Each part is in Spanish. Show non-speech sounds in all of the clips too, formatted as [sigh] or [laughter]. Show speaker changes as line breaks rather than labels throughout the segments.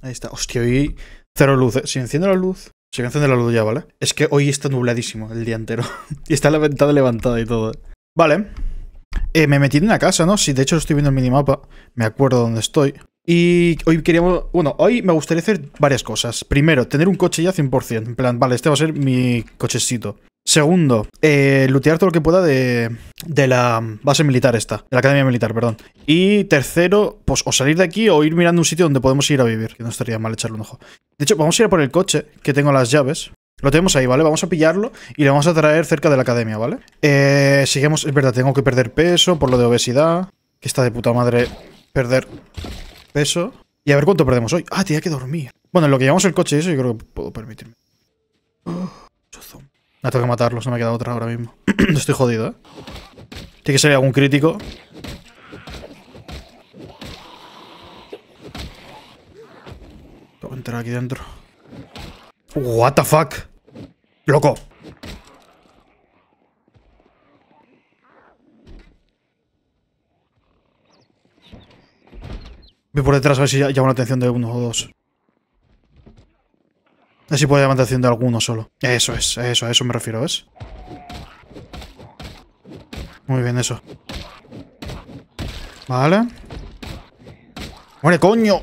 Ahí está. Hostia, hoy cero luz. ¿eh? Si enciendo la luz, si enciende la luz ya, ¿vale? Es que hoy está nubladísimo el día entero. [laughs] y está la ventana levantada y todo. ¿eh? Vale. Eh, me metí en una casa, ¿no? Sí, de hecho estoy viendo el minimapa. Me acuerdo dónde estoy. Y hoy queríamos... Bueno, hoy me gustaría hacer varias cosas. Primero, tener un coche ya 100%. En plan, vale, este va a ser mi cochecito. Segundo, eh, todo lo que pueda de, la base militar esta, de la academia militar, perdón. Y tercero, pues o salir de aquí o ir mirando un sitio donde podemos ir a vivir, que no estaría mal echarle un ojo. De hecho, vamos a ir por el coche, que tengo las llaves. Lo tenemos ahí, ¿vale? Vamos a pillarlo y lo vamos a traer cerca de la academia, ¿vale? Eh, sigamos, es verdad, tengo que perder peso por lo de obesidad, que está de puta madre perder peso. Y a ver cuánto perdemos hoy. Ah, tenía que dormir. Bueno, lo que llevamos el coche y eso yo creo que puedo permitirme tengo que matarlos, no me quedado otra ahora mismo. [clears throat] Estoy jodido, ¿eh? Tiene que ser algún crítico. Tengo que entrar aquí dentro. What the fuck? Loco. Voy por detrás a ver si llama la atención de uno o dos. Así puede la atención de alguno solo. Eso es, eso, a eso me refiero, ¿ves? Muy bien, eso. Vale. ¡Muere, coño!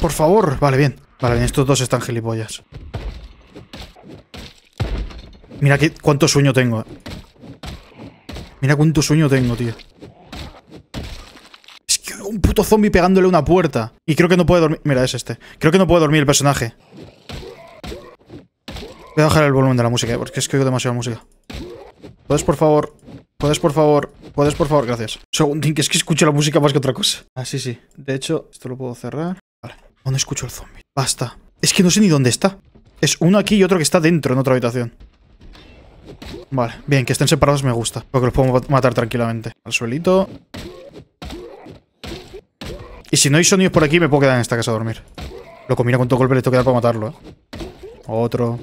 Por favor. Vale, bien. Vale, bien, estos dos están gilipollas. Mira qué, cuánto sueño tengo. Mira cuánto sueño tengo, tío. Es que un puto zombie pegándole una puerta. Y creo que no puede dormir... Mira, es este. Creo que no puede dormir el personaje. Voy a bajar el volumen de la música, eh, porque es que oigo demasiada música. ¿Puedes, por favor? ¿Puedes, por favor? ¿Puedes, por favor? Gracias. Segundín, que es que escucho la música más que otra cosa. Ah, sí, sí. De hecho, esto lo puedo cerrar. Vale. ¿Dónde escucho el zombie? Basta. Es que no sé ni dónde está. Es uno aquí y otro que está dentro, en otra habitación. Vale, bien, que estén separados me gusta. Porque los puedo matar tranquilamente. Al suelito. Y si no hay sonidos por aquí, me puedo quedar en esta casa a dormir. Lo combina con todo golpe, le tengo que dar para matarlo, ¿eh? Otro.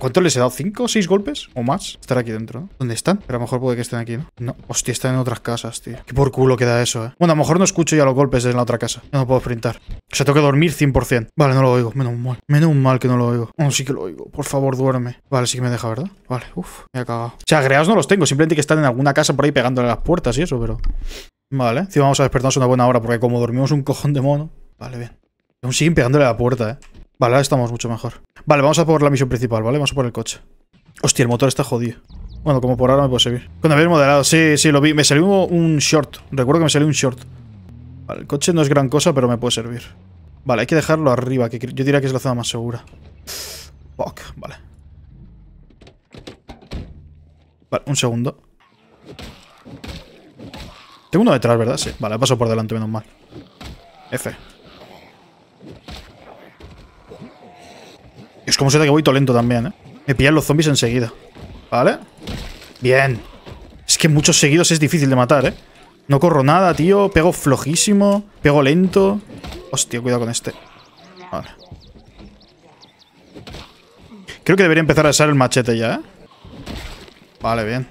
¿Cuánto les he dado? ¿Cinco? ¿Seis golpes? ¿O más? Estar aquí dentro. ¿Dónde están? Pero a lo mejor puede que estén aquí, ¿no? No. Hostia, están en otras casas, tío. Qué por culo queda eso, ¿eh? Bueno, a lo mejor no escucho ya los golpes en la otra casa. Ya No puedo sprintar. O sea, tengo que dormir 100%. Vale, no lo oigo. Menos mal. Menos mal que no lo oigo. sí que lo oigo. Por favor, duerme. Vale, sí que me deja, ¿verdad? Vale, uff. Me ha cagado. O sea, agregados no los tengo. Simplemente que están en alguna casa por ahí pegándole las puertas y eso, pero... Vale. Encima vamos a despertarnos una buena hora porque como dormimos un cojón de mono... Vale, bien. Aún siguen pegándole la puerta, ¿eh? Vale, ahora estamos mucho mejor. Vale, vamos a por la misión principal, ¿vale? Vamos a por el coche. Hostia, el motor está jodido. Bueno, como por ahora me puede servir. Cuando habéis moderado, sí, sí, lo vi. Me salió un short. Recuerdo que me salió un short. Vale, el coche no es gran cosa, pero me puede servir. Vale, hay que dejarlo arriba, que yo diría que es la zona más segura. Fuck, vale. Vale, un segundo. Tengo uno detrás, ¿verdad? Sí. Vale, paso por delante, menos mal. F. como se que voy todo lento también, ¿eh? Me pillan los zombies enseguida. ¿Vale? Bien. Es que muchos seguidos es difícil de matar, ¿eh? No corro nada, tío. Pego flojísimo. Pego lento. Hostia, cuidado con este. Vale. Creo que debería empezar a usar el machete ya, ¿eh? Vale, bien.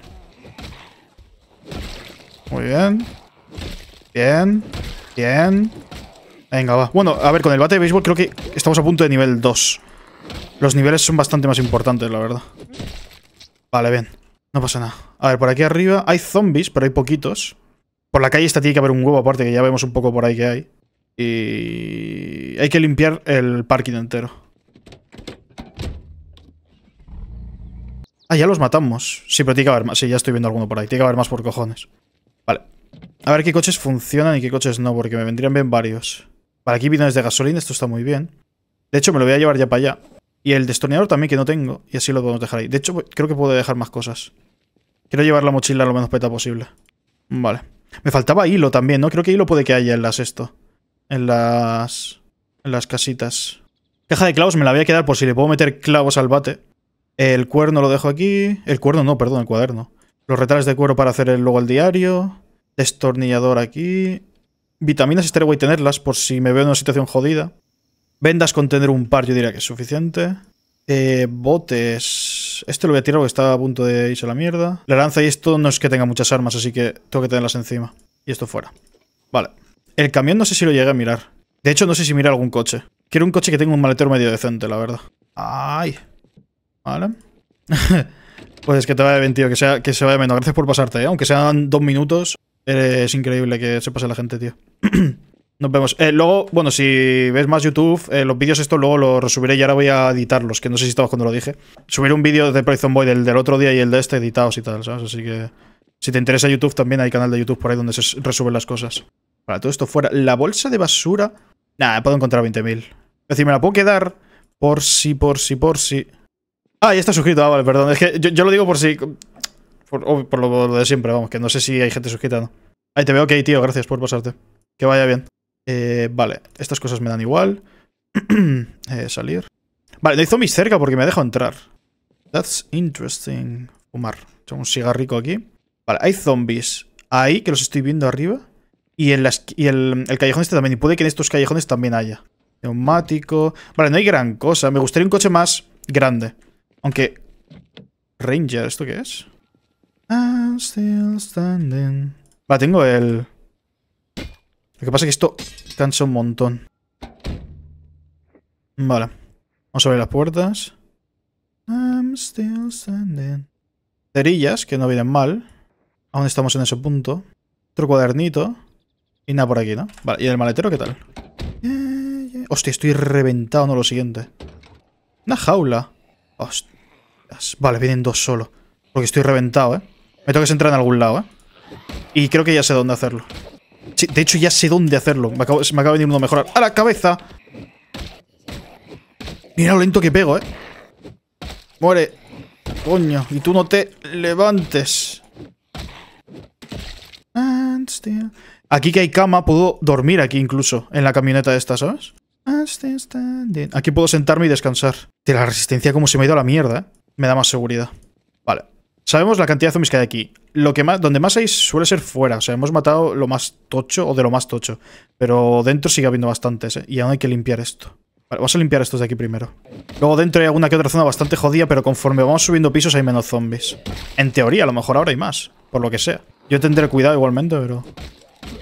Muy bien. Bien. Bien. Venga, va. Bueno, a ver, con el bate de béisbol creo que estamos a punto de nivel 2. Los niveles son bastante más importantes, la verdad. Vale, bien. No pasa nada. A ver, por aquí arriba hay zombies, pero hay poquitos. Por la calle esta tiene que haber un huevo aparte, que ya vemos un poco por ahí que hay. Y... Hay que limpiar el parking entero. Ah, ya los matamos. Sí, pero tiene que haber más. Sí, ya estoy viendo alguno por ahí. Tiene que haber más por cojones. Vale. A ver qué coches funcionan y qué coches no, porque me vendrían bien varios. Para aquí vienen de gasolina, esto está muy bien. De hecho, me lo voy a llevar ya para allá. Y el destornillador también, que no tengo. Y así lo podemos dejar ahí. De hecho, creo que puedo dejar más cosas. Quiero llevar la mochila lo menos peta posible. Vale. Me faltaba hilo también, ¿no? Creo que hilo puede que haya en las esto. En las... En las casitas. Caja de clavos me la voy a quedar por si le puedo meter clavos al bate. El cuerno lo dejo aquí. El cuerno no, perdón, el cuaderno. Los retales de cuero para hacer el, luego el diario. Destornillador aquí. Vitaminas estaría guay tenerlas por si me veo en una situación jodida. Vendas con tener un par, yo diría que es suficiente. Eh, botes. Este lo voy a tirar porque está a punto de irse a la mierda. La lanza y esto no es que tenga muchas armas, así que tengo que tenerlas encima. Y esto fuera. Vale. El camión no sé si lo llegué a mirar. De hecho, no sé si mira algún coche. Quiero un coche que tenga un maletero medio decente, la verdad. Ay. Vale. [laughs] pues es que te vaya bien, tío. Que, sea, que se vaya menos. Gracias por pasarte, ¿eh? Aunque sean dos minutos, es increíble que se pase la gente, tío. [clears throat] Nos vemos. Eh, luego, bueno, si ves más YouTube, eh, los vídeos esto luego los resubiré y ahora voy a editarlos, que no sé si estabas cuando lo dije. Subiré un vídeo de Poison Boy del, del, otro día y el de este editados y tal, ¿sabes? Así que si te interesa YouTube también hay canal de YouTube por ahí donde se resuelven las cosas. Para todo esto fuera, la bolsa de basura... nada puedo encontrar 20.000. Es decir, me la puedo quedar por si, por si, por si... Ah, ya está suscrito, ah, vale, perdón. Es que yo, lo digo por si... Por, lo, de siempre, vamos, que no sé si hay gente suscrita, ¿no? Ahí te veo, hay tío, gracias por pasarte. Que vaya bien. Eh, vale, estas cosas me dan igual. [clears throat] Eh, salir. Vale, no hay zombies cerca porque me dejo entrar. That's interesting. Fumar. Tengo un cigarrico aquí. Vale, hay zombies ahí, que los estoy viendo arriba. Y, en las, el, el callejón este también. Y puede que en estos callejones también haya. Neumático. Vale, no hay gran cosa. Me gustaría un coche más grande. Aunque... Ranger, ¿esto qué es? I'm ah, still standing. Vale, tengo el... Lo que pasa es que esto cansa un montón. Vale. Vamos a abrir las puertas. Cerillas, que no vienen mal. Aún estamos en ese punto. Otro cuadernito. Y nada por aquí, ¿no? Vale, ¿y el maletero qué tal? Eh, eh. Hostia, estoy reventado, no lo siguiente. Una jaula. Hostias. Vale, vienen dos solo. Porque estoy reventado, ¿eh? Me tengo que entrar en algún lado, ¿eh? Y creo que ya sé dónde hacerlo de hecho, ya sé dónde hacerlo. Me me acaba de venir uno a mejorar. ¡A la cabeza! Mira lo lento que pego, ¿eh? Muere. Coño, y tú no te levantes. Aquí que hay cama, puedo dormir aquí incluso, en la camioneta esta, ¿sabes? Aquí puedo sentarme y descansar. De la resistencia como se me ha ido a la mierda, ¿eh? Me da más seguridad. Vale. Sabemos la cantidad de zombies que hay aquí. Lo que más, donde más hay suele ser fuera. O sea, hemos matado lo más tocho o de lo más tocho. Pero dentro sigue habiendo bastantes, ¿eh? Y aún hay que limpiar esto. Vale, vamos a limpiar estos de aquí primero. Luego dentro hay alguna que otra zona bastante jodida, pero conforme vamos subiendo pisos hay menos zombies. En teoría, a lo mejor ahora hay más. Por lo que sea. Yo tendré cuidado igualmente, pero...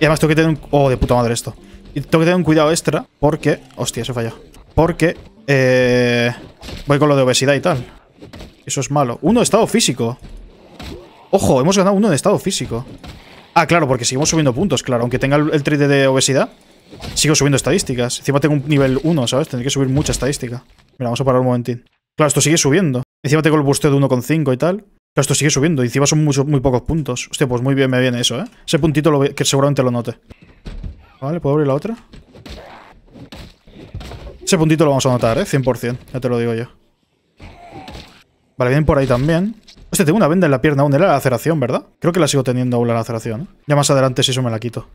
Y además tengo que tener un... Oh, de puta madre esto. Y tengo que tener un cuidado extra porque... Hostia, se falla. Porque... Eh, voy con lo de obesidad y tal. Eso es malo. Uno de estado físico. Ojo, hemos ganado uno de estado físico. Ah, claro, porque seguimos subiendo puntos, claro. Aunque tenga el, el de obesidad, sigo subiendo estadísticas. Encima tengo un nivel 1, ¿sabes? Tendré que subir mucha estadística. Mira, vamos a parar un momentín. Claro, esto sigue subiendo. Encima tengo el boost de 1,5 y tal. Claro, esto sigue subiendo. encima son muy pocos puntos. Hostia, pues muy bien me viene eso, ¿eh? Ese puntito que seguramente lo note. Vale, ¿puedo abrir la otra? Ese puntito lo vamos a notar, ¿eh? 100%, ya te lo digo yo. Vale, bien por ahí también. Hostia, tengo una venda en la pierna aún. Era la laceración, ¿verdad? Creo que la sigo teniendo aún la laceración. ¿eh? Ya más adelante si eso me la quito.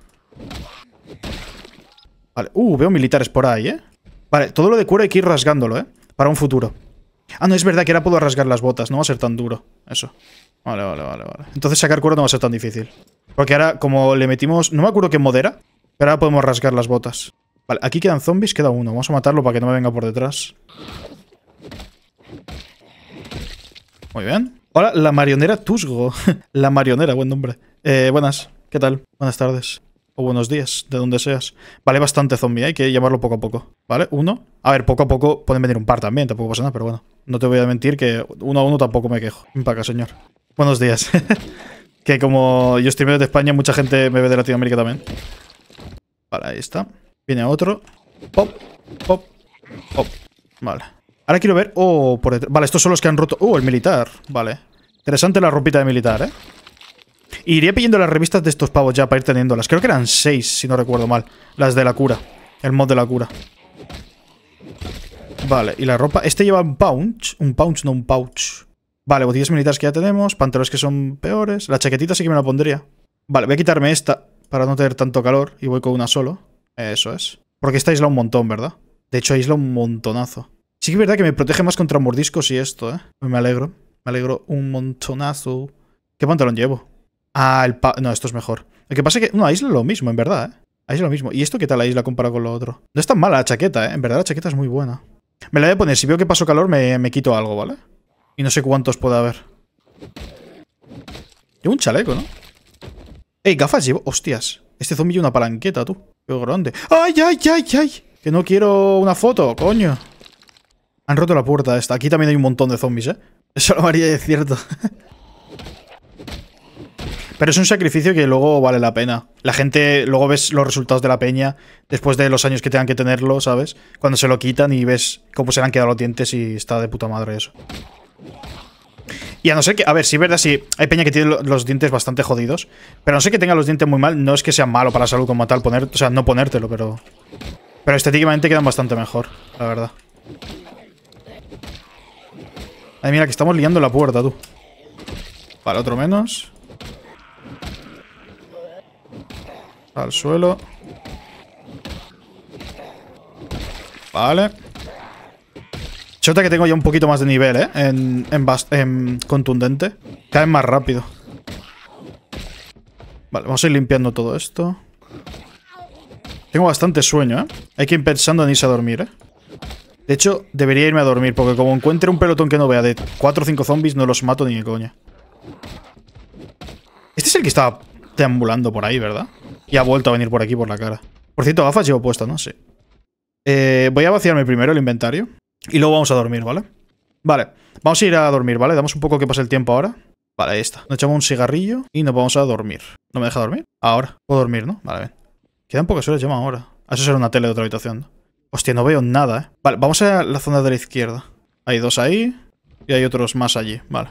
Vale. Uh, veo militares por ahí, ¿eh? Vale, todo lo de cura hay que ir rasgándolo, ¿eh? Para un futuro. Ah, no, es verdad que ahora puedo rasgar las botas. No va a ser tan duro. Eso. Vale, vale, vale, vale. Entonces sacar cuero no va a ser tan difícil. Porque ahora, como le metimos... No me acuerdo que modera, pero ahora podemos rasgar las botas. Vale, aquí quedan zombies, queda uno. Vamos a matarlo para que no me venga por detrás. Muy bien. Hola, la marionera Tusgo. [laughs] la marionera, buen nombre. Eh, buenas, ¿qué tal? Buenas tardes. O buenos días, de donde seas. Vale, bastante zombie, hay que llamarlo poco a poco. ¿Vale? Uno. A ver, poco a poco pueden venir un par también, tampoco pasa nada, pero bueno. No te voy a mentir que uno a uno tampoco me quejo. Empaca, señor. Buenos días. [laughs] que como yo estoy medio de España, mucha gente me ve de Latinoamérica también. Vale, ahí está. Viene otro. Pop, pop, pop. Vale. Ahora quiero ver... Oh, por detrás. Vale, estos son los que han roto... Oh, el militar. Vale. Interesante la ropita de militar, ¿eh? Iría pidiendo las revistas de estos pavos ya para ir teniéndolas. Creo que eran seis, si no recuerdo mal. Las de la cura. El mod de la cura. Vale, y la ropa... Este lleva un pouch. Un pouch, no un pouch. Vale, botellas militares que ya tenemos. Pantalones que son peores. La chaquetita sí que me la pondría. Vale, voy a quitarme esta para no tener tanto calor. Y voy con una solo. Eso es. Porque esta aísla un montón, ¿verdad? De hecho, aísla un montonazo. Sí que es verdad que me protege más contra mordiscos y esto, ¿eh? Me alegro. Me alegro un montonazo. ¿Qué pantalón llevo? Ah, el pa No, esto es mejor. Lo que pasa es que... No, Isla es lo mismo, en verdad, ¿eh? Ahí es lo mismo. ¿Y esto qué tal la isla comparado con lo otro? No es tan mala la chaqueta, ¿eh? En verdad la chaqueta es muy buena. Me la voy a poner. Si veo que paso calor, me, quito algo, ¿vale? Y no sé cuántos puede haber. Llevo un chaleco, ¿no? Ey, gafas llevo... Hostias. Este zombie lleva una palanqueta, tú. Qué grande. ¡Ay, ay, ay, ay! Que no quiero una foto, coño. Han roto la puerta esta. Aquí también hay un montón de zombies, ¿eh? Eso lo haría de cierto. [laughs] Pero es un sacrificio que luego vale la pena. La gente, luego ves los resultados de la peña después de los años que tengan que tenerlo, ¿sabes? Cuando se lo quitan y ves cómo se le han quedado los dientes y está de puta madre eso. Y a no ser que, a ver, sí, verdad, sí, hay peña que tiene los dientes bastante jodidos, pero a no ser que tenga los dientes muy mal, no es que sea malo para la salud como tal poner, o sea, no ponértelo, pero pero estéticamente quedan bastante mejor, la verdad. Ay, mira, que estamos liando la puerta, tú. Vale, otro menos. Al suelo. Vale. Chota que tengo ya un poquito más de nivel, ¿eh? En, contundente. Caen más rápido. Vale, vamos a ir limpiando todo esto. Tengo bastante sueño, ¿eh? Hay que ir pensando en irse a dormir, ¿eh? De hecho, debería irme a dormir, porque como encuentre un pelotón que no vea de 4 o 5 zombies, no los mato ni de coña. Este es el que está deambulando por ahí, ¿verdad? Y ha vuelto a venir por aquí por la cara. Por cierto, gafas llevo puesta, ¿no? Sí. Eh, voy a vaciarme primero el inventario. Y luego vamos a dormir, ¿vale? Vale, vamos a ir a dormir, ¿vale? Damos un poco que pase el tiempo ahora. Vale, esta. está. Nos echamos un cigarrillo y nos vamos a dormir. ¿No me deja dormir? Ahora. Puedo dormir, ¿no? Vale, bien. Quedan pocas horas, llama ahora. Ah, eso será una tele de otra habitación, ¿no? Hostia, no veo nada. ¿eh? Vale, vamos a la zona de la izquierda. Hay dos ahí y hay otros más allí. Vale.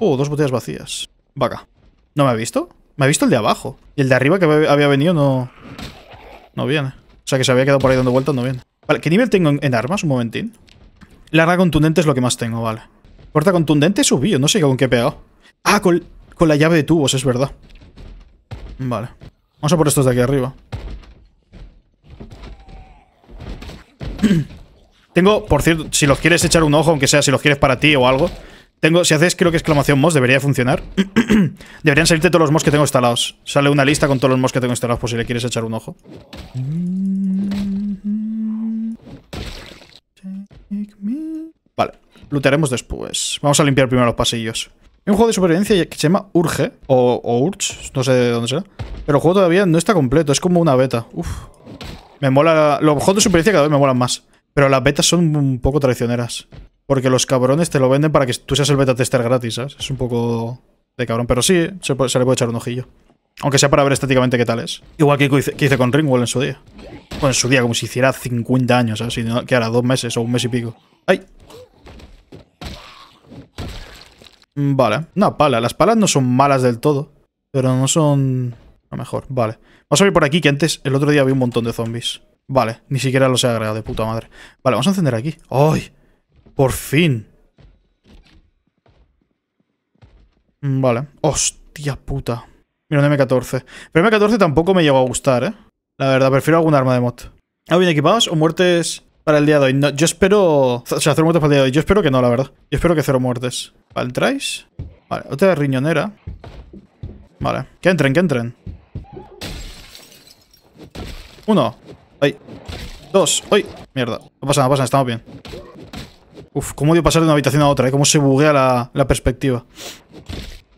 Uh, dos botellas vacías. Vaca. ¿No me ha visto? Me ha visto el de abajo. Y el de arriba que había venido no... No viene. O sea, que se había quedado por ahí dando vueltas, no viene. Vale, ¿qué nivel tengo en, armas? Un momentín. Larga contundente es lo que más tengo, vale. Puerta contundente subido no sé con qué he pegado. Ah, con, con la llave de tubos, es verdad. Vale. Vamos a por estos de aquí arriba. [clears throat] Tengo, por cierto, si los quieres echar un ojo, aunque sea si los quieres para ti o algo. Tengo, si haces creo que exclamación mos, debería funcionar. [clears throat] Deberían salirte todos los mos que tengo instalados. Sale una lista con todos los mos que tengo instalados por si le quieres echar un ojo. Vale, lootaremos después. Vamos a limpiar primero los pasillos. Hay un juego de supervivencia que se llama Urge, o, Urge, no sé de dónde será. Pero el juego todavía no está completo, es como una beta. Uf, me mola. Los juegos de superficie cada vez me molan más. Pero las betas son un poco traicioneras. Porque los cabrones te lo venden para que tú seas el beta tester gratis, ¿sabes? Es un poco de cabrón. Pero sí, se, le puede echar un ojillo. Aunque sea para ver estéticamente qué tal es. Igual que hice, con Ringwall en su día. Bueno, en su día, como si hiciera 50 años, ¿sabes? que ahora dos meses o un mes y pico. ¡Ay! Mm, vale. Una pala. Las palas no son malas del todo. Pero no son mejor, vale. Vamos a abrir por aquí, que antes, el otro día había un montón de zombies. Vale, ni siquiera los he agregado, de puta madre. Vale, vamos a encender aquí. ¡Ay! ¡Por fin! Mm, vale. ¡Hostia puta! Mira, un M14. Pero M14 tampoco me llegó a gustar, ¿eh? La verdad, prefiero algún arma de mod. ¿Ah, bien equipados o muertes para el día de hoy? No, yo espero... O sea, cero muertes para el día de hoy. Yo espero que no, la verdad. Yo espero que cero muertes. Vale, ¿entráis? Vale, otra riñonera. Vale. Que entren, que entren. Uno. Ahí. Dos. ¡Ay! Mierda. No pasa nada, estamos bien. Uf, cómo odio pasar de una habitación a otra, ¿eh? Cómo se buguea la, perspectiva.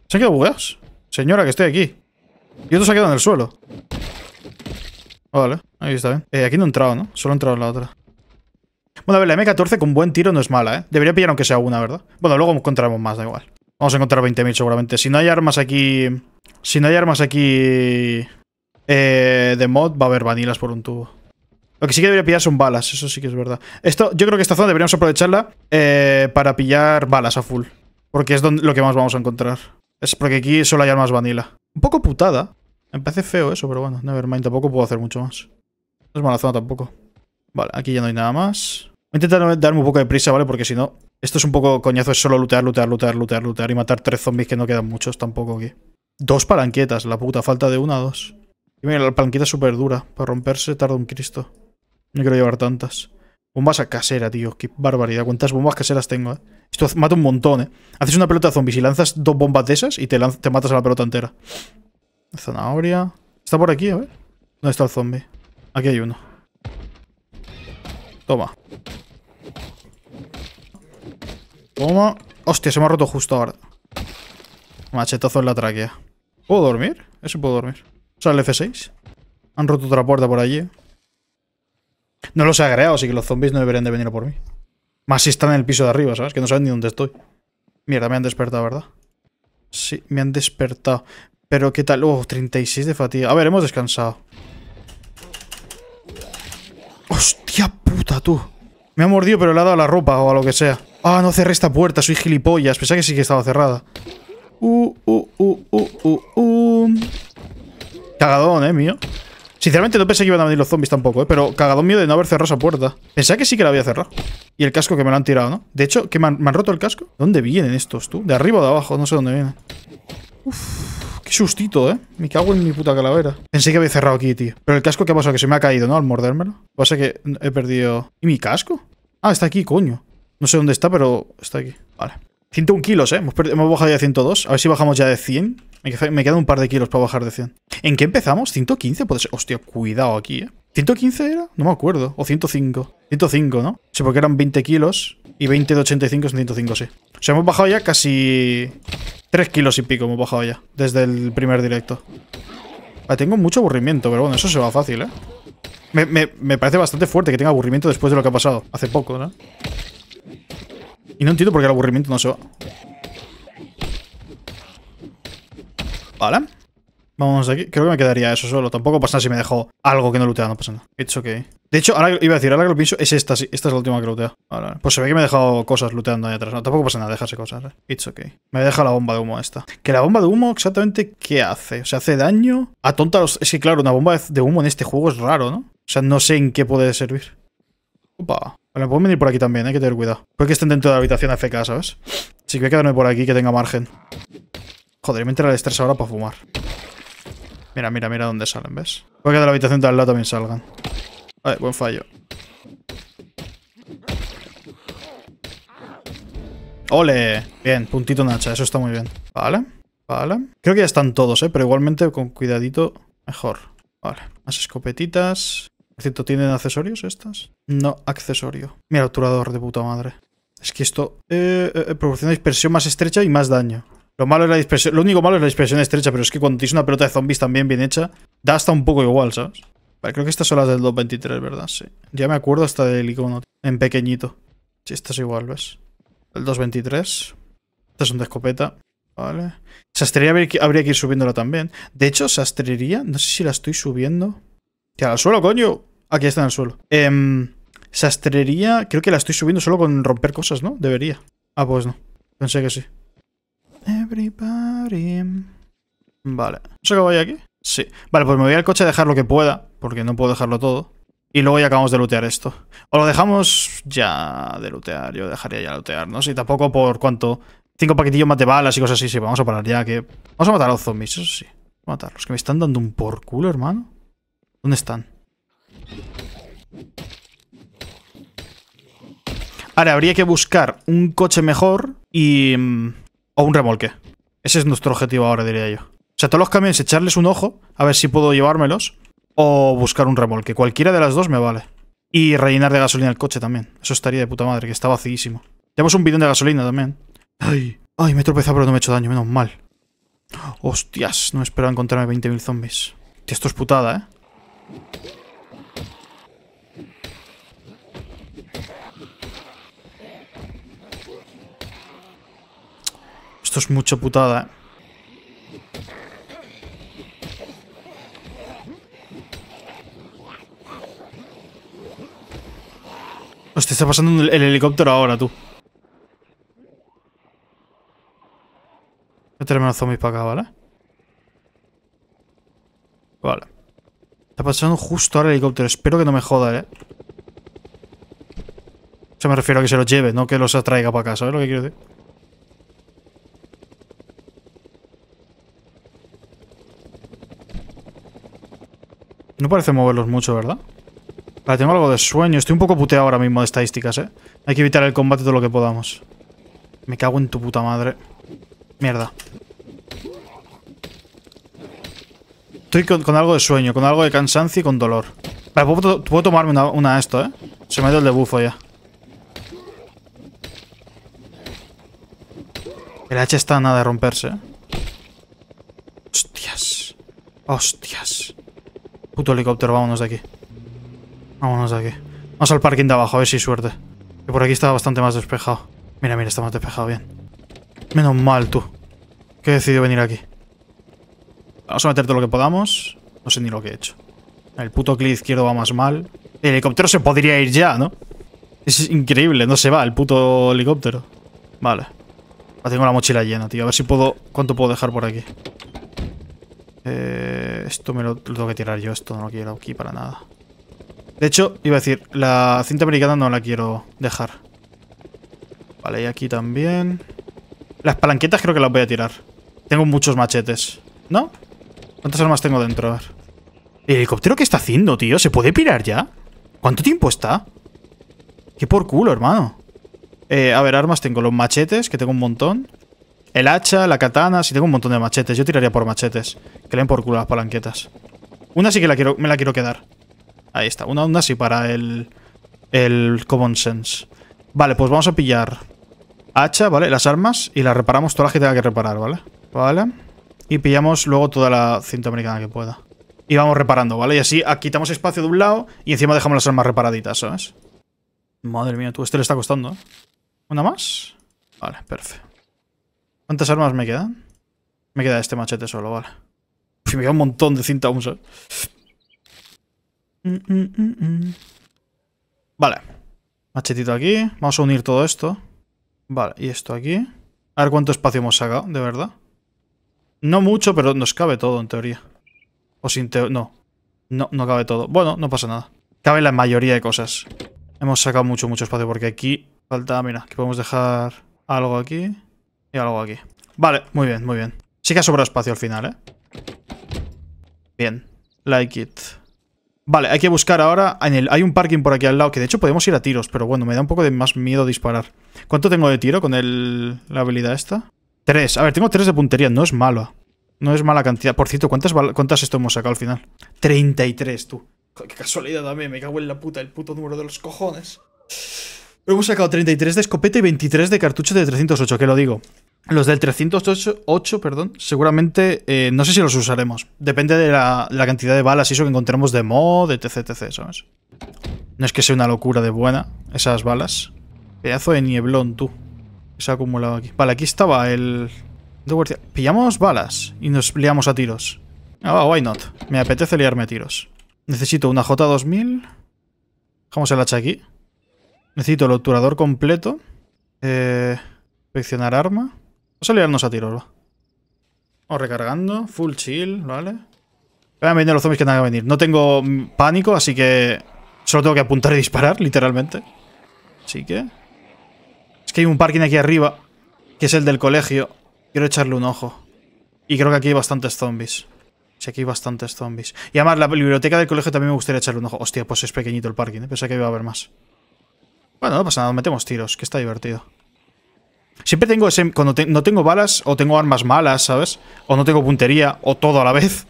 ¿Se han quedado bugueados? Señora, que estoy aquí. Y otro se ha quedado en el suelo. Ah, vale, ahí está bien. Eh, aquí no he entrado, ¿no? Solo he entrado en la otra. Bueno, a ver, la M14 con buen tiro no es mala, ¿eh? Debería pillar aunque sea una, ¿verdad? Bueno, luego encontraremos más, da igual. Vamos a encontrar 20.000 seguramente. Si no hay armas aquí... Si no hay armas aquí... Eh, de mod, va a haber vanilas por un tubo. Lo que sí que debería pillar son balas, eso sí que es verdad. Esto, yo creo que esta zona deberíamos aprovecharla eh, para pillar balas a full. Porque es donde, lo que más vamos a encontrar. Es porque aquí solo hay armas vanilla. Un poco putada. Me parece feo eso, pero bueno, nevermind, tampoco puedo hacer mucho más. No es mala zona tampoco. Vale, aquí ya no hay nada más. Voy a intentar darme un poco de prisa, ¿vale? Porque si no, esto es un poco coñazo, es solo lootear, lootear, lootear, lootear, lootear y matar tres zombies que no quedan muchos tampoco aquí. Dos palanquetas, la puta, falta de una, dos. Y mira, la palanqueta es súper dura, para romperse tarda un cristo. No quiero llevar tantas. Bombas a casera, tío. Qué barbaridad. Cuántas bombas caseras tengo, eh. Esto mata un montón, eh. Haces una pelota de zombies y lanzas dos bombas de esas y te, te matas a la pelota entera. Zanahoria. Está por aquí, a ver. ¿Dónde está el zombie? Aquí hay uno. Toma. Toma. Hostia, se me ha roto justo ahora. Machetazo en la tráquea. ¿Puedo dormir? Eso puedo dormir. Sale F6. Han roto otra puerta por allí. No los he agregado, así que los zombies no deberían de venir por mí. Más si están en el piso de arriba, ¿sabes? Que no saben ni dónde estoy. Mierda, me han despertado, ¿verdad? Sí, me han despertado. Pero qué tal... Oh, 36 de fatiga. A ver, hemos descansado. Hostia puta, tú. Me ha mordido, pero le ha dado la ropa o a lo que sea. Ah, no cerré esta puerta, soy gilipollas. Pensaba que sí que estaba cerrada. Uh, uh, uh, uh, uh, Cagadón, eh, mío. Sinceramente no pensé que iban a venir los zombies tampoco, ¿eh? Pero cagadón mío de no haber cerrado esa puerta. Pensé que sí que la había cerrado. Y el casco que me lo han tirado, ¿no? De hecho, que me han, roto el casco. ¿Dónde vienen estos, tú? ¿De arriba o de abajo? No sé dónde vienen. Uf, qué sustito, ¿eh? Me cago en mi puta calavera. Pensé que había cerrado aquí, tío. Pero el casco, ¿qué ha pasado? Que se me ha caído, ¿no? Al mordérmelo. Pasa que he perdido... ¿Y mi casco? Ah, está aquí, coño. No sé dónde está, pero está aquí. Vale. 101 kilos, ¿eh? Hemos, bajado ya 102. A ver si bajamos ya de 100. Me, quedan un par de kilos para bajar de 100. ¿En qué empezamos? ¿115? Puede ser. Hostia, cuidado aquí, ¿eh? ¿115 era? No me acuerdo. O 105. 105, ¿no? Sí, porque eran 20 kilos. Y 20 de 85 son 105, sí. O sea, hemos bajado ya casi... 3 kilos y pico hemos bajado ya. Desde el primer directo. Ah, tengo mucho aburrimiento, pero bueno, eso se va fácil, ¿eh? Me, me parece bastante fuerte que tenga aburrimiento después de lo que ha pasado. Hace poco, ¿no? Y no entiendo por qué el aburrimiento no se va. Vale. Vamos aquí. Creo que me quedaría eso solo. Tampoco pasa nada si me dejo algo que no lootea. No pasa nada. It's okay. De hecho, ahora iba a decir, ahora que lo pienso, es esta. Sí. Esta es la última que lootea. Vale, Pues se ve que me he dejado cosas looteando ahí atrás. No, tampoco pasa nada dejarse cosas. Eh. It's okay. Me deja la bomba de humo esta. Que la bomba de humo, exactamente, ¿qué hace? O sea, hace daño. tonta los... Es que claro, una bomba de humo en este juego es raro, ¿no? O sea, no sé en qué puede servir. Opa. Vale, pues pueden venir por aquí también, hay que tener cuidado. Puede que estén dentro de la habitación AFK, ¿sabes? Sí, voy a quedarme por aquí, que tenga margen. Joder, me entra el estrés ahora para fumar. Mira, mira, mira dónde salen, ¿ves? Puede que de la habitación de al lado también salgan. Vale, buen fallo. ¡Ole! Bien, puntito Nacha, eso está muy bien. Vale, vale. Creo que ya están todos, ¿eh? Pero igualmente con cuidadito mejor. Vale, más escopetitas cierto, ¿tienen accesorios estas? No, accesorio. Mira, obturador de puta madre. Es que esto eh, eh, eh, proporciona dispersión más estrecha y más daño. Lo malo es la dispersión. Lo único malo es la dispersión estrecha, pero es que cuando tienes una pelota de zombies también bien hecha, da hasta un poco igual, ¿sabes? Vale, creo que estas son las del 223, ¿verdad? Sí. Ya me acuerdo hasta del icono en pequeñito. Sí, estas igual, ¿ves? El 223. Esta es una escopeta. Vale. Sastrería habría que ir subiéndola también. De hecho, sastrería, no sé si la estoy subiendo. Tira al suelo, coño. Aquí está en el suelo. Eh, sastrería, creo que la estoy subiendo solo con romper cosas, ¿no? Debería. Ah, pues no. Pensé que sí. Everybody. Vale. sé que voy aquí? Sí. Vale, pues me voy al coche a dejar lo que pueda, porque no puedo dejarlo todo. Y luego ya acabamos de lootear esto. O lo dejamos ya de lootear. Yo dejaría ya lootear, ¿no? Si tampoco por cuánto... Cinco paquetillos más de balas y cosas así. Sí, vamos a parar ya que... Vamos a matar a los zombies, eso sí. Matarlos, que me están dando un por culo, hermano. ¿Dónde están? Ahora, habría que buscar un coche mejor y... Mm, o un remolque. Ese es nuestro objetivo ahora, diría yo. O sea, todos los camiones, echarles un ojo, a ver si puedo llevármelos, o buscar un remolque. Cualquiera de las dos me vale. Y rellenar de gasolina el coche también. Eso estaría de puta madre, que está vacíísimo. Tenemos un bidón de gasolina también. Ay, ay, me he tropezado pero no me he hecho daño, menos mal. Hostias, no espero esperaba encontrarme 20.000 zombies. Esto es putada, ¿eh? Esto es mucha putada, ¿eh? Hostia, está pasando el helicóptero ahora, tú. Voy a traerme zombies para acá, ¿vale? pasando justo al helicóptero. Espero que no me joda, ¿eh? O me refiero a que se los lleve, no que los atraiga para casa ¿Sabes lo que quiero decir? No parece moverlos mucho, ¿verdad? Vale, tengo algo de sueño. Estoy un poco puteado ahora mismo de estadísticas, ¿eh? Hay que evitar el combate todo lo que podamos. Me cago en tu puta madre. Mierda. con, algo de sueño, con algo de cansancio y con dolor. Vale, puedo, tomarme una, de esto, ¿eh? Se me ha ido el debufo ya. El H está nada de romperse, ¿eh? Hostias. Hostias. Puto helicóptero, vámonos de aquí. Vámonos de aquí. Vamos al parking de abajo, a ver si suerte. Que por aquí está bastante más despejado. Mira, mira, está más despejado, bien. Menos mal, tú. Que he decidido venir aquí. Vamos a meter todo lo que podamos. No sé ni lo que he hecho. El puto clic izquierdo va más mal. El helicóptero se podría ir ya, ¿no? Es increíble, no se va el puto helicóptero. Vale. tengo la mochila llena, tío. A ver si puedo... ¿Cuánto puedo dejar por aquí? Eh, esto me lo, lo, tengo que tirar yo. Esto no lo quiero aquí para nada. De hecho, iba a decir, la cinta americana no la quiero dejar. Vale, y aquí también... Las palanquetas creo que las voy a tirar. Tengo muchos machetes. ¿No? ¿Cuántas armas tengo dentro? ¿El helicóptero qué está haciendo, tío? ¿Se puede pirar ya? ¿Cuánto tiempo está? Qué por culo, hermano. Eh, a ver, armas tengo los machetes, que tengo un montón. El hacha, la katana, sí tengo un montón de machetes. Yo tiraría por machetes. Que leen por culo las palanquetas. Una sí que la quiero, me la quiero quedar. Ahí está, una, una sí para el, el common sense. Vale, pues vamos a pillar hacha, ¿vale? Las armas y las reparamos todas las que tenga que reparar, ¿vale? Vale. Y pillamos luego toda la cinta americana que pueda. Y vamos reparando, ¿vale? Y así quitamos espacio de un lado y encima dejamos las armas reparaditas, ¿sabes? Madre mía, tú, este le está costando, ¿eh? ¿Una más? Vale, perfecto. ¿Cuántas armas me quedan? Me queda este machete solo, vale. Uf, me queda un montón de cinta aún, a... Mm, mm, mm, vale. Machetito aquí. Vamos a unir todo esto. Vale, y esto aquí. A ver cuánto espacio hemos sacado, de verdad. No mucho, pero nos cabe todo en teoría. O sin teoría. No. no. No cabe todo. Bueno, no pasa nada. Cabe la mayoría de cosas. Hemos sacado mucho, mucho espacio porque aquí falta... Mira, que podemos dejar algo aquí y algo aquí. Vale, muy bien, muy bien. Sí que ha sobrado espacio al final, ¿eh? Bien. Like it. Vale, hay que buscar ahora... hay un parking por aquí al lado, que de hecho podemos ir a tiros, pero bueno, me da un poco de más miedo disparar. ¿Cuánto tengo de tiro con la habilidad esta? Tres. A ver, tengo tres de puntería. No es mala. No es mala cantidad. Por cierto, ¿cuántas, cuántas esto hemos sacado al final? 33, tú. Qué casualidad, a mí Me cago en la puta, el puto número de los cojones. hemos sacado 33 de escopeta y 23 de cartucho de 308, que lo digo. Los del 308, perdón, seguramente eh, no sé si los usaremos. Depende de la, cantidad de balas y eso que encontremos de mod, etc, etc, No es que sea una locura de buena esas balas. Pedazo de nieblón, tú se ha acumulado aquí. Vale, aquí estaba el... Pillamos balas y nos liamos a tiros. Ah, oh, why not? Me apetece liarme a tiros. Necesito una J2000. Dejamos el hacha aquí. Necesito el obturador completo. Eh, inspeccionar arma. Vamos a liarnos a tiros, o Vamos recargando. Full chill, ¿vale? Van a venir los zombies que van a venir. No tengo pánico, así que... Solo tengo que apuntar y disparar, literalmente. Así que hay un parking aquí arriba, que es el del colegio. Quiero echarle un ojo. Y creo que aquí hay bastantes zombies. Sí, aquí hay bastantes zombies. Y además, la biblioteca del colegio también me gustaría echarle un ojo. Hostia, pues es pequeñito el parking, ¿eh? pensé que iba a haber más. Bueno, no pasa nada, metemos tiros, que está divertido. Siempre tengo ese... Cuando no tengo balas o tengo armas malas, ¿sabes? O no tengo puntería, o todo a la vez.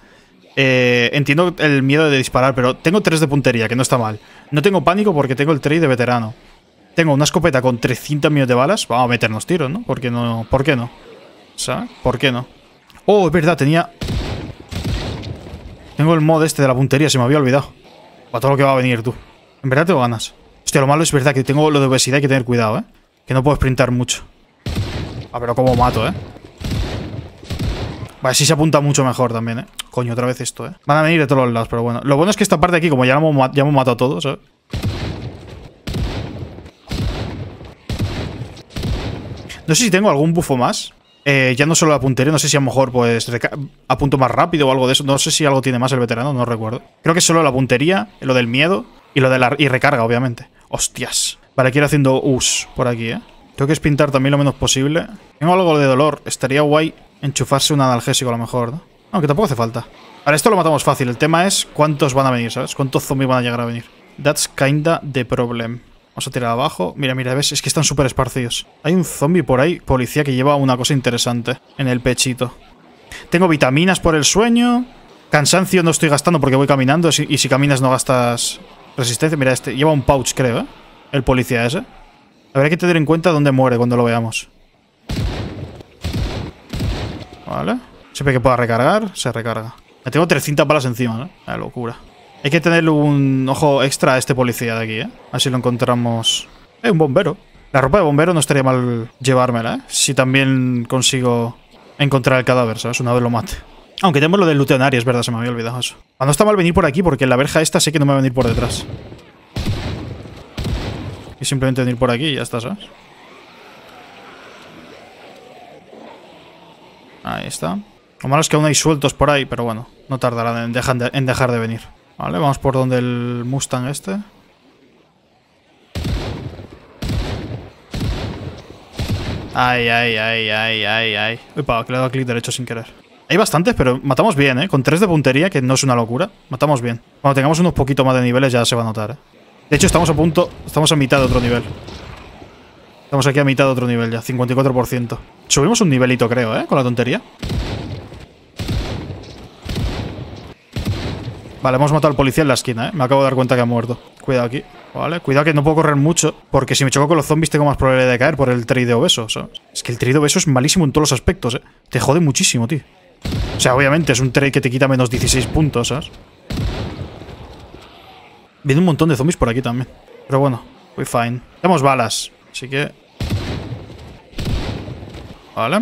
Eh, entiendo el miedo de disparar, pero tengo 3 de puntería, que no está mal. No tengo pánico porque tengo el 3 de veterano. Tengo una escopeta con 300 millones de balas. Vamos a meternos tiros, ¿no? ¿Por qué no? ¿Por qué no? ¿Sabes? ¿Por qué no? Oh, es verdad, tenía... Tengo el mod este de la puntería, se me había olvidado. Para todo lo que va a venir, tú. En verdad tengo ganas. Hostia, lo malo es verdad que tengo lo de obesidad, hay que tener cuidado, ¿eh? Que no puedo sprintar mucho. Ah, pero cómo mato, ¿eh? Vale, sí se apunta mucho mejor también, ¿eh? Coño, otra vez esto, ¿eh? Van a venir de todos los lados, pero bueno. Lo bueno es que esta parte aquí, como ya hemos, ya hemos matado a todos, ¿eh? No sé si tengo algún bufo más. Eh, ya no solo la puntería, no sé si a lo mejor pues apunto más rápido o algo de eso. No sé si algo tiene más el veterano, no recuerdo. Creo que solo la puntería, lo del miedo y lo de la y recarga, obviamente. Hostias. Vale, quiero haciendo us por aquí, ¿eh? Tengo que espintar también lo menos posible. Tengo algo de dolor. Estaría guay enchufarse un analgésico a lo mejor, ¿no? Aunque tampoco hace falta. Ahora, esto lo matamos fácil. El tema es cuántos van a venir, ¿sabes? ¿Cuántos zombies van a llegar a venir? That's kinda the problem. Vamos a tirar abajo. Mira, mira, ves, es que están súper esparcidos. Hay un zombie por ahí, policía, que lleva una cosa interesante en el pechito. Tengo vitaminas por el sueño. Cansancio no estoy gastando porque voy caminando. Y si caminas no gastas resistencia. Mira, este lleva un pouch, creo, ¿eh? El policía ese. Habrá que tener en cuenta dónde muere cuando lo veamos. Vale. Siempre que pueda recargar, se recarga. Me tengo 300 balas encima, ¿no? La locura. Hay que tener un ojo extra a este policía de aquí, ¿eh? Así lo encontramos... ¡Eh, un bombero! La ropa de bombero no estaría mal llevármela, ¿eh? Si también consigo encontrar el cadáver, ¿sabes? Una vez lo mate. Aunque tenemos lo del luteonario, es verdad, se me había olvidado eso. Ah, no está mal venir por aquí, porque la verja esta sé que no me va a venir por detrás. Y simplemente venir por aquí y ya está, ¿sabes? Ahí está. Lo malo es que aún hay sueltos por ahí, pero bueno, no tardarán en dejar de venir. Vale, vamos por donde el Mustang este. Ay, ay, ay, ay, ay, ay. pa, que le he dado clic derecho sin querer. Hay bastantes, pero matamos bien, ¿eh? Con tres de puntería, que no es una locura. Matamos bien. Cuando tengamos unos poquitos más de niveles ya se va a notar, ¿eh? De hecho, estamos a punto... Estamos a mitad de otro nivel. Estamos aquí a mitad de otro nivel ya. 54%. Subimos un nivelito, creo, ¿eh? Con la tontería. Vale, hemos matado al policía en la esquina, ¿eh? Me acabo de dar cuenta que ha muerto. Cuidado aquí. Vale, cuidado que no puedo correr mucho. Porque si me choco con los zombies tengo más probabilidad de caer por el trade obeso, ¿sabes? Es que el trade obeso es malísimo en todos los aspectos, ¿eh? Te jode muchísimo, tío. O sea, obviamente es un trade que te quita menos 16 puntos, ¿sabes? Viene un montón de zombies por aquí también. Pero bueno, we fine. Tenemos balas, así que... Vale.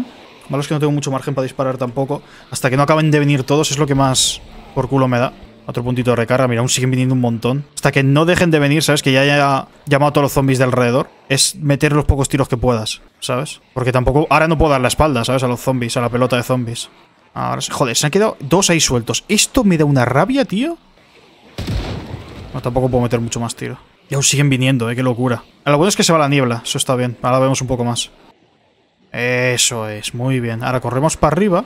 Malo es que no tengo mucho margen para disparar tampoco. Hasta que no acaben de venir todos es lo que más por culo me da. Otro puntito de recarga, mira, aún siguen viniendo un montón. Hasta que no dejen de venir, ¿sabes? Que ya haya llamado a todos los zombies de alrededor. Es meter los pocos tiros que puedas, ¿sabes? Porque tampoco... Ahora no puedo dar la espalda, ¿sabes? A los zombies, a la pelota de zombies. Ahora... Joder, se han quedado dos ahí sueltos. Esto me da una rabia, tío. No, tampoco puedo meter mucho más tiro. Y aún siguen viniendo, ¿eh? Qué locura. Lo bueno es que se va la niebla. Eso está bien. Ahora vemos un poco más. Eso es. Muy bien. Ahora corremos para arriba.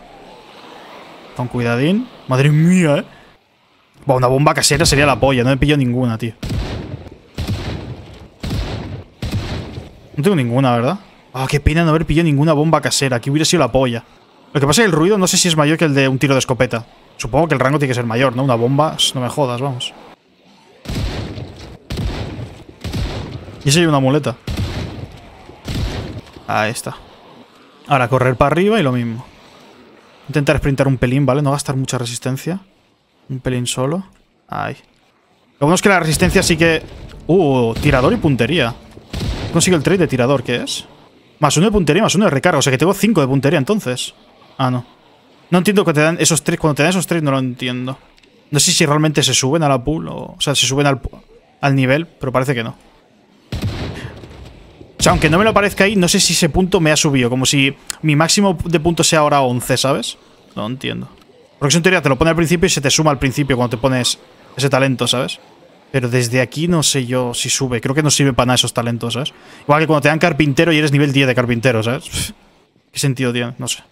Con cuidadín. Madre mía, ¿eh? una bomba casera sería la polla. No he pillado ninguna, tío. No tengo ninguna, ¿verdad? Ah, qué pena no haber pillado ninguna bomba casera. Aquí hubiera sido la polla. Lo que pasa es que el ruido no sé si es mayor que el de un tiro de escopeta. Supongo que el rango tiene que ser mayor, ¿no? Una bomba, no me jodas, vamos. Y si hay una muleta. Ahí está. Ahora correr para arriba y lo mismo. Intentar sprintar un pelín, ¿vale? No gastar mucha resistencia. Un pelín solo. ay Lo bueno es que la resistencia sí que... Uh, tirador y puntería. Consigo el trade de tirador, ¿qué es? Más uno de puntería, más uno de recarga. O sea que tengo cinco de puntería entonces. Ah, no. No entiendo que te dan esos tres. Cuando te dan esos tres no lo entiendo. No sé si realmente se suben a la pool o... O sea, se suben al, nivel, pero parece que no. O sea, aunque no me lo parezca ahí, no sé si ese punto me ha subido. Como si mi máximo de puntos sea ahora 11, ¿sabes? No entiendo. Porque eso en teoría te lo pone al principio y se te suma al principio cuando te pones ese talento, ¿sabes? Pero desde aquí no sé yo si sube. Creo que no sirve para nada esos talentos, ¿sabes? Igual que cuando te dan carpintero y eres nivel 10 de carpintero, ¿sabes? ¿Qué sentido tiene? No sé.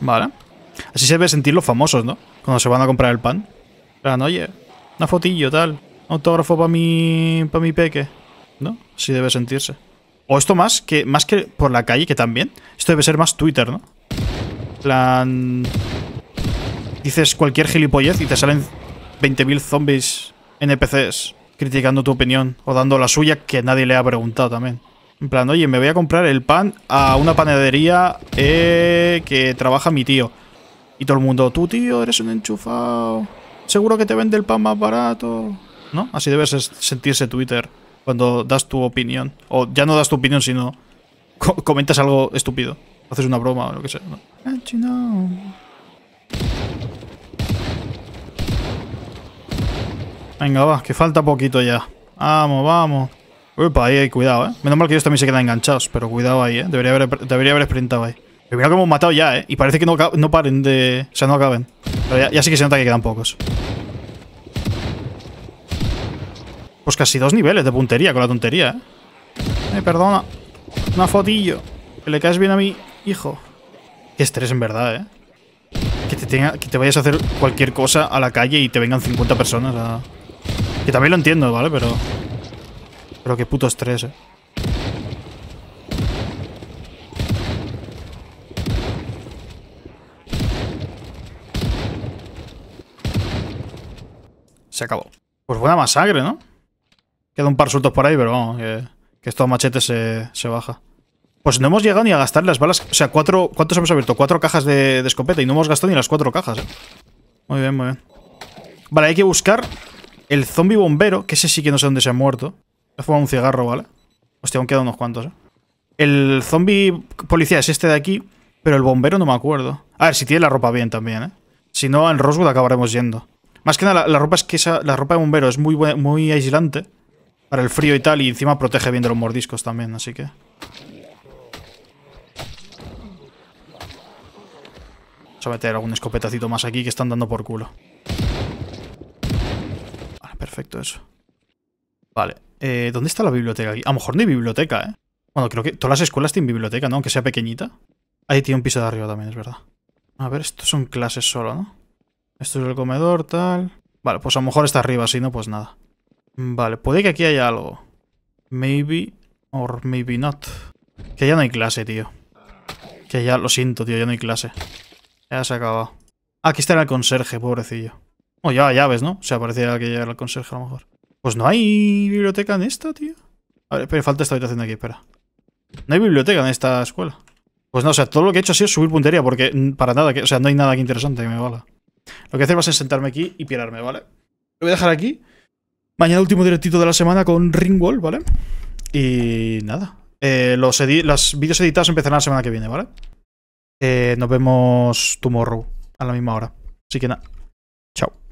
Vale. Así se ve sentir los famosos, ¿no? Cuando se van a comprar el pan. oye, una fotillo, tal autógrafo para mi, Pa' mi peque. ¿No? Así debe sentirse. O esto más que, más que por la calle, que también. Esto debe ser más Twitter, ¿no? plan... Dices cualquier gilipollez y te salen 20.000 zombies NPCs criticando tu opinión o dando la suya que nadie le ha preguntado también. En plan, oye, me voy a comprar el pan a una panadería eh, que trabaja mi tío. Y todo el mundo, tu tío, eres un enchufado. Seguro que te vende el pan más barato. ¿no? Así debes sentirse Twitter cuando das tu opinión. O ya no das tu opinión, sino comentas algo estúpido. Haces una broma o lo que sea. Venga, va, que falta poquito ya. Vamos, vamos. pa ahí cuidado, ¿eh? Menos mal que ellos también se quedan enganchados, pero cuidado ahí, ¿eh? Debería haber, debería haber sprintado ahí. Pero mira que hemos matado ya, ¿eh? Y parece que no, no paren de... O sea, no acaben. Pero ya sí que se nota que quedan pocos. Pues casi dos niveles de puntería con la tontería, ¿eh? ¿eh? perdona. Una fotillo. Que le caes bien a mi hijo. Qué estrés en verdad, ¿eh? Que te, vayas a hacer cualquier cosa a la calle y te vengan 50 personas a... Que también lo entiendo, ¿vale? Pero... Pero qué puto estrés, ¿eh? Se acabó. Pues buena masacre, ¿no? Queda un par sueltos por ahí, pero vamos, que, esto a machete se, baja. Pues no hemos llegado ni a gastar las balas. O sea, cuatro, ¿cuántos hemos abierto? Cuatro cajas de, escopeta y no hemos gastado ni las cuatro cajas. ¿eh? Muy bien, muy bien. Vale, hay que buscar el zombie bombero, que ese sí que no sé dónde se ha muerto. Ha fumado un cigarro, ¿vale? Hostia, aún quedan unos cuantos, ¿eh? El zombie policía es este de aquí, pero el bombero no me acuerdo. A ver, si tiene la ropa bien también, ¿eh? Si no, en Rosewood acabaremos yendo. Más que nada, la, ropa es que la ropa de bombero es muy, muy aislante. Para el frío y tal, y encima protege bien de los mordiscos también, así que... Vamos a meter algún escopetacito más aquí que están dando por culo. Vale, perfecto eso. Vale. Eh, ¿Dónde está la biblioteca aquí? A lo mejor no hay biblioteca, ¿eh? Bueno, creo que todas las escuelas tienen biblioteca, ¿no? Aunque sea pequeñita. Ahí tiene un piso de arriba también, es verdad. A ver, estos son clases solo, ¿no? Esto es el comedor, tal... Vale, pues a lo mejor está arriba, si no, pues nada. Mm, vale, puede que aquí haya algo. Maybe or maybe not. Que ya no hay clase, tío. Que ya, lo siento, tío, ya no hay clase. Ya se ha acabado. aquí está el conserje, pobrecillo. O oh, ya llaves, ¿no? O sea, parecía que ya era el conserje a lo mejor. Pues no hay biblioteca en esta, tío. A ver, falta esta habitación de aquí, espera. No hay biblioteca en esta escuela. Pues no, o sea, todo lo que he hecho ha sido subir puntería, porque mm, para nada, que, o sea, no hay nada aquí interesante que me valga. Lo que voy va a ser sentarme aquí y pirarme, ¿vale? Lo voy a dejar aquí. Mañana último directito de la semana con Ringwall, ¿vale? Y nada. Eh, los, vídeos editados empezarán la semana que viene, ¿vale? Eh, nos vemos tomorrow a la misma hora. Así que nada. Chao.